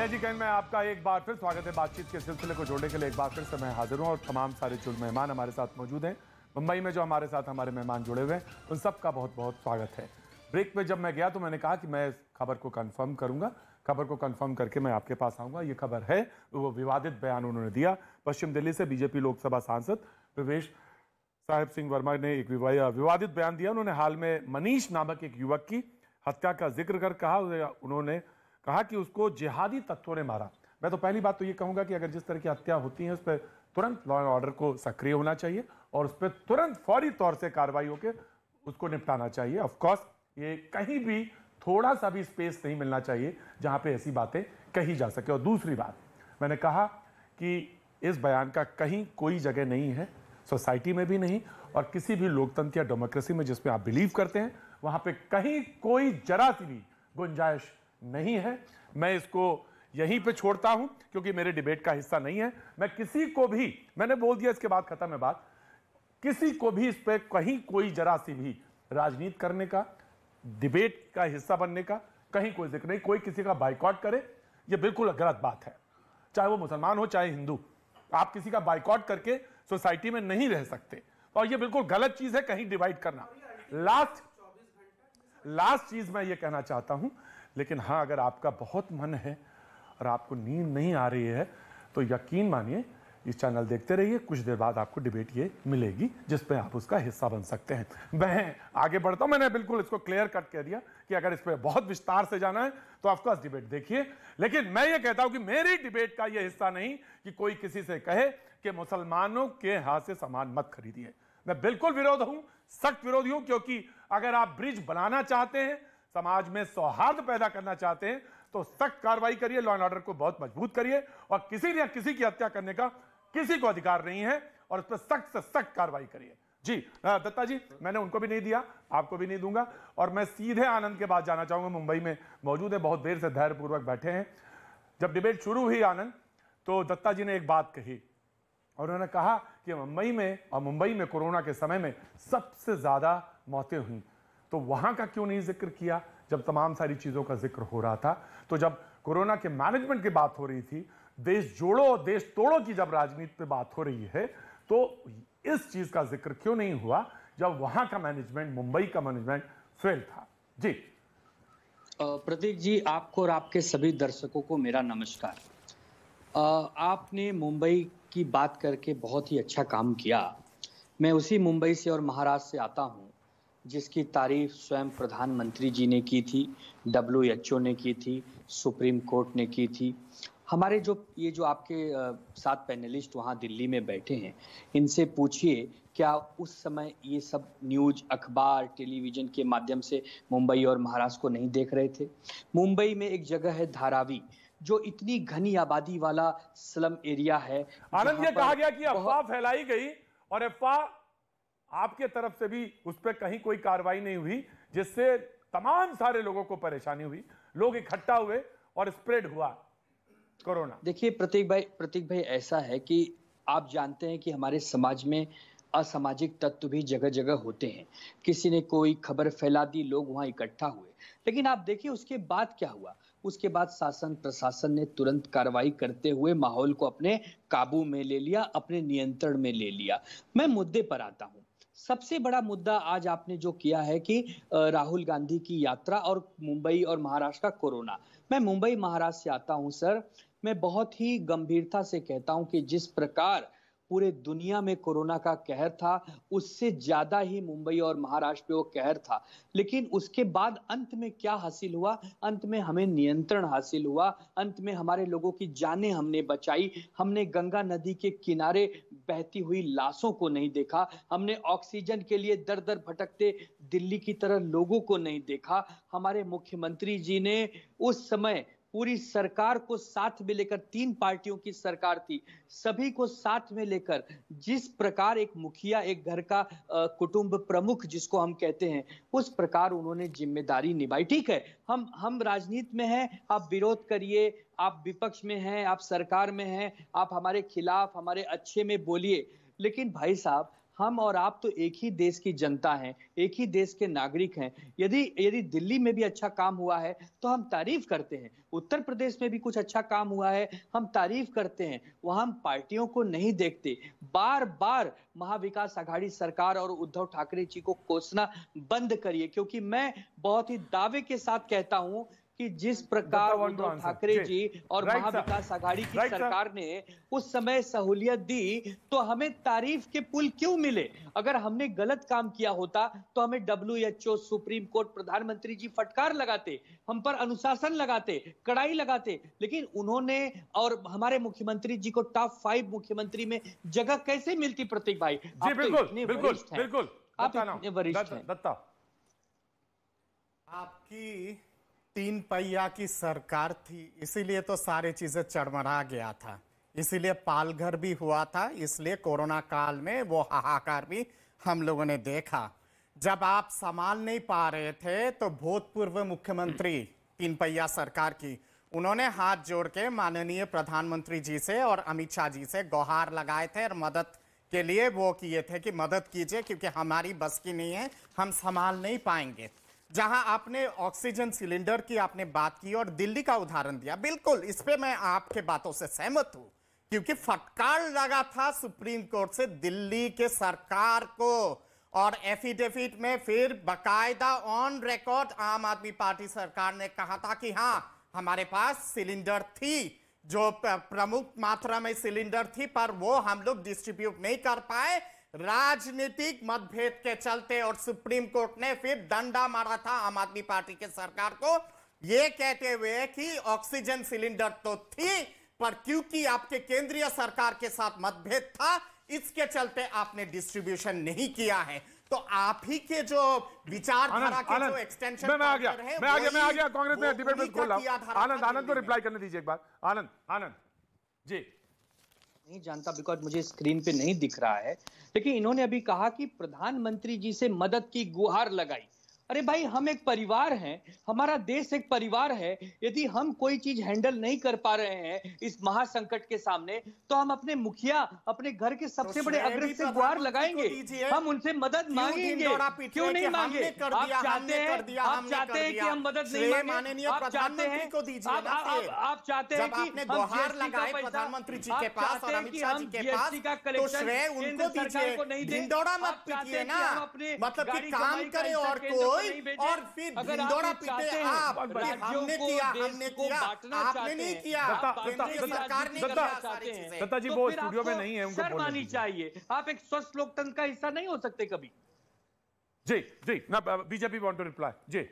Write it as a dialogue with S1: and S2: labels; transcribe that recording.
S1: जय जी कहन मैं आपका एक बार फिर स्वागत है बातचीत के सिलसिले को जोड़ने के लिए एक बार फिर से मैं हाजिर हूँ और तमाम सारे चुन मेहमान हमारे साथ मौजूद हैं मुंबई में जो हमारे साथ हमारे मेहमान जुड़े हुए हैं उन सबका बहुत बहुत स्वागत है ब्रेक में जब मैं गया तो मैंने कहा कि मैं इस खबर को कन्फर्म करूंगा खबर को कन्फर्म करके मैं आपके पास आऊंगा ये खबर है वो विवादित बयान उन्होंने दिया पश्चिम दिल्ली से बीजेपी लोकसभा सांसद प्रवेश साहिब सिंह वर्मा ने एक विवादित बयान दिया उन्होंने हाल में मनीष नामक एक युवक की हत्या का जिक्र कर कहा उन्होंने कहा कि उसको जिहादी तत्वों ने मारा मैं तो पहली बात तो ये कहूँगा कि अगर जिस तरह की हत्या होती है उस पर तुरंत लॉ एंड ऑर्डर को सक्रिय होना चाहिए और उस पर तुरंत फौरी तौर से कार्रवाई होकर उसको निपटाना चाहिए ऑफकोर्स ये कहीं भी थोड़ा सा भी स्पेस नहीं मिलना चाहिए जहाँ पे ऐसी बातें कही जा सके और दूसरी बात मैंने कहा कि इस बयान का कहीं कोई जगह नहीं है सोसाइटी में भी नहीं और किसी भी लोकतंत्र या डेमोक्रेसी में जिसमें आप बिलीव करते हैं वहाँ पे कहीं कोई जरा सी भी गुंजाइश नहीं है मैं इसको यहीं पे छोड़ता हूं क्योंकि मेरे डिबेट का हिस्सा नहीं है मैं किसी को भी मैंने बोल दिया इसके बाद खत्म है बात किसी को भी इस पर कहीं कोई जरा सी भी राजनीति करने का डिबेट का हिस्सा बनने का कहीं कोई जिक्र नहीं कोई किसी का बाइकआउट करे ये बिल्कुल गलत बात है चाहे वो मुसलमान हो चाहे हिंदू आप किसी का बाइकआउट करके सोसाइटी में नहीं रह सकते और ये बिल्कुल गलत चीज है कहीं डिवाइड करना लास्ट लास्ट चीज मैं ये कहना चाहता हूं लेकिन हाँ अगर आपका बहुत मन है और आपको नींद नहीं आ रही है तो यकीन मानिए इस चैनल देखते रहिए कुछ देर बाद आपको डिबेट ये मिलेगी जिसपे आप उसका हिस्सा बन सकते हैं मैं आगे बढ़ता हूं मैंने बिल्कुल इसको क्लियर कट कह दिया कि अगर इस पर बहुत विस्तार से जाना है तो ऑफकोर्स डिबेट देखिए लेकिन मैं ये कहता हूं कि मेरी डिबेट का यह हिस्सा नहीं कि कोई किसी से कहे कि मुसलमानों के हाथ से सामान मत खरीदिए मैं बिल्कुल विरोध हूँ सख्त विरोधी हूँ क्योंकि अगर आप ब्रिज बनाना चाहते हैं समाज में सौहार्द पैदा करना चाहते हैं तो सख्त कार्रवाई करिए लॉ एंड ऑर्डर को बहुत मजबूत करिए और किसी ने किसी की हत्या करने का किसी को अधिकार नहीं है और उस पर सख्त से सख्त कार्रवाई करिए जी दत्ता जी मैंने उनको भी नहीं दिया आपको भी नहीं दूंगा और मैं सीधे आनंद के बाद जाना चाहूंगा मुंबई में मौजूद है बहुत देर से धैर्यपूर्वक बैठे हैं जब डिबेट शुरू हुई आनंद तो दत्ता जी ने एक बात कही और उन्होंने कहा कि मुंबई में और मुंबई में कोरोना के समय में सबसे ज्यादा मौतें हुई तो वहां का क्यों नहीं जिक्र किया जब तमाम सारी चीज़ों का जिक्र हो रहा था तो जब कोरोना के मैनेजमेंट की बात हो रही थी देश जोड़ो देश तोड़ो की जब राजनीति पे बात हो रही है तो इस चीज़ का जिक्र क्यों नहीं हुआ जब वहां का मैनेजमेंट मुंबई
S2: का मैनेजमेंट फेल था जी प्रतीक जी आपको और आपके सभी दर्शकों को मेरा नमस्कार आपने मुंबई की बात करके बहुत ही अच्छा काम किया मैं उसी मुंबई से और महाराष्ट्र से आता हूँ जिसकी तारीफ स्वयं प्रधानमंत्री जी ने की थी डब्ल्यू ने की थी सुप्रीम कोर्ट ने की थी हमारे जो ये जो आपके साथ पैनलिस्ट वहाँ दिल्ली में बैठे हैं इनसे पूछिए क्या उस समय ये सब न्यूज अखबार टेलीविजन के माध्यम से मुंबई और महाराष्ट्र को नहीं देख रहे थे मुंबई में एक जगह है धारावी जो इतनी घनी आबादी वाला स्लम एरिया है आनंद ये कहा गया कि अफवाह फैलाई गई
S1: और अफवाह आपके तरफ से भी उस पर कहीं कोई कार्रवाई नहीं हुई जिससे तमाम सारे लोगों को परेशानी हुई लोग इकट्ठा हुए और स्प्रेड हुआ
S2: कोरोना देखिए प्रतीक भाई प्रतीक भाई ऐसा है कि आप जानते हैं कि हमारे समाज में असामाजिक तत्व भी जगह जगह होते हैं किसी ने कोई खबर फैला दी लोग वहां इकट्ठा हुए लेकिन आप देखिए उसके बाद क्या हुआ उसके बाद शासन प्रशासन ने तुरंत कार्रवाई करते हुए माहौल को अपने काबू में ले लिया अपने नियंत्रण में ले लिया मैं मुद्दे पर आता हूं सबसे बड़ा मुद्दा आज आपने जो किया है कि राहुल गांधी की यात्रा और मुंबई और महाराष्ट्र का कोरोना मैं मुंबई महाराष्ट्र से आता हूं सर मैं बहुत ही गंभीरता से कहता हूं कि जिस प्रकार पूरे दुनिया में कोरोना का कहर था उससे ज्यादा ही मुंबई और महाराष्ट्र पे वो कहर था लेकिन उसके बाद अंत में क्या हासिल हुआ अंत में हमें नियंत्रण हासिल हुआ अंत में हमारे लोगों की जाने हमने बचाई हमने गंगा नदी के किनारे बहती हुई लाशों को नहीं देखा हमने ऑक्सीजन के लिए दर दर भटकते दिल्ली की तरह लोगों को नहीं देखा हमारे मुख्यमंत्री जी ने उस समय पूरी सरकार को साथ में लेकर तीन पार्टियों की सरकार थी सभी को साथ में लेकर जिस प्रकार एक मुखिया एक घर का कुटुंब प्रमुख जिसको हम कहते हैं उस प्रकार उन्होंने जिम्मेदारी निभाई ठीक है हम हम राजनीति में हैं आप विरोध करिए आप विपक्ष में हैं आप सरकार में हैं आप हमारे खिलाफ हमारे अच्छे में बोलिए लेकिन भाई साहब हम और आप तो एक ही देश की जनता हैं एक ही देश के नागरिक हैं यदि यदि दिल्ली में भी अच्छा काम हुआ है तो हम तारीफ करते हैं उत्तर प्रदेश में भी कुछ अच्छा काम हुआ है हम तारीफ करते हैं वहां हम पार्टियों को नहीं देखते बार बार महाविकास आघाड़ी सरकार और उद्धव ठाकरे जी को कोसना बंद करिए क्योंकि मैं बहुत ही दावे के साथ कहता हूं कि जिस प्रकार उद्धव ठाकरे जी और महाविकास आघाड़ी की सरकार ने उस समय सहूलियत दी तो हमें तारीफ के पुल क्यों मिले अगर हमने गलत काम किया होता तो हमें W H O supreme court प्रधानमंत्री जी फटकार लगाते हम पर अनुशासन लगाते कड़ाई लगाते लेकिन उन्होंने और हमारे मुख्यमंत्री जी को टॉप फाइव मुख्यमंत्री में जगह कैसे मिलती प्रतीक भाई जी तो बिल्कुल बिल्कुल बिल्कुल आप इतने वरिष्ठ
S3: आपकी तीन पहिया की सरकार थी इसीलिए तो सारी चीज़ें चरमरा गया था इसीलिए पालघर भी हुआ था इसलिए कोरोना काल में वो हाहाकार भी हम लोगों ने देखा जब आप संभाल नहीं पा रहे थे तो भूतपूर्व मुख्यमंत्री तीन पहिया सरकार की उन्होंने हाथ जोड़ के माननीय प्रधानमंत्री जी से और अमित शाह जी से गुहार लगाए थे और मदद के लिए वो किए थे कि मदद कीजिए क्योंकि हमारी बस की नहीं है हम संभाल नहीं पाएंगे जहां आपने ऑक्सीजन सिलेंडर की आपने बात की और दिल्ली का उदाहरण दिया बिल्कुल इस पे मैं आपके बातों से सहमत हूं क्योंकि फटकार लगा था सुप्रीम कोर्ट से दिल्ली के सरकार को और एफिडेविट में फिर बकायदा ऑन रिकॉर्ड आम आदमी पार्टी सरकार ने कहा था कि हाँ हमारे पास सिलेंडर थी जो प्रमुख मात्रा में सिलेंडर थी पर वो हम लोग डिस्ट्रीब्यूट नहीं कर पाए राजनीतिक मतभेद के चलते और सुप्रीम कोर्ट ने फिर दंडा मारा था आम आदमी पार्टी के सरकार को यह कहते हुए कि ऑक्सीजन सिलेंडर तो थी पर क्योंकि आपके केंद्रीय सरकार के साथ मतभेद था इसके चलते आपने डिस्ट्रीब्यूशन नहीं किया है तो आप ही के जो विचारधारा के जो एक्सटेंशन मैं, आ गया मैं आ गया कांग्रेस में डिबेट में आनंद आनंद को
S1: रिप्लाई करने दीजिए एक बार आनंद आनंद जी
S2: नहीं जानता बिकॉज मुझे स्क्रीन पे नहीं दिख रहा है लेकिन इन्होंने अभी कहा कि प्रधानमंत्री जी से मदद की गुहार लगाई अरे भाई हम एक परिवार हैं हमारा देश एक परिवार है यदि हम कोई चीज हैंडल नहीं कर पा रहे हैं इस महासंकट के सामने तो हम अपने मुखिया अपने घर के तो सबसे तो बड़े अग्र से गुहार लगाएंगे हम उनसे मदद मांगेंगे क्यों नहीं मांगे आप चाहते हैं तो आप चाहते हैं कि हम मदद नहीं मांगे आप चाहते हैं आप चाहते हैं कि गुहार लगाए प्रधानमंत्री जी के पास और अमित शाह जी के पास का कलेक्शन उनको दीजिए नहीं दे मत पीजिए ना मतलब कि काम करें और
S3: कोई कोई और फिर दौड़ा पीटे आप हमने किया हमने किया आपने नहीं किया सरकार ने किया दत्ता जी वो तो स्टूडियो में
S1: नहीं है उनको बोलनी
S2: चाहिए आप एक स्वस्थ लोकतंत्र का हिस्सा नहीं हो सकते कभी जी जी ना
S1: BJP want to reply ji